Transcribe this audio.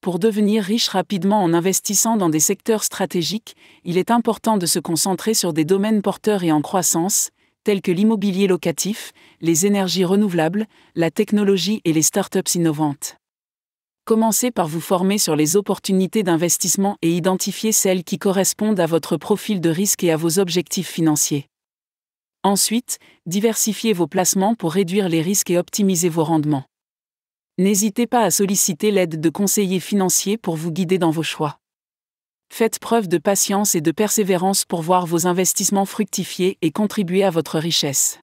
Pour devenir riche rapidement en investissant dans des secteurs stratégiques, il est important de se concentrer sur des domaines porteurs et en croissance, tels que l'immobilier locatif, les énergies renouvelables, la technologie et les startups innovantes. Commencez par vous former sur les opportunités d'investissement et identifiez celles qui correspondent à votre profil de risque et à vos objectifs financiers. Ensuite, diversifiez vos placements pour réduire les risques et optimiser vos rendements. N'hésitez pas à solliciter l'aide de conseillers financiers pour vous guider dans vos choix. Faites preuve de patience et de persévérance pour voir vos investissements fructifier et contribuer à votre richesse.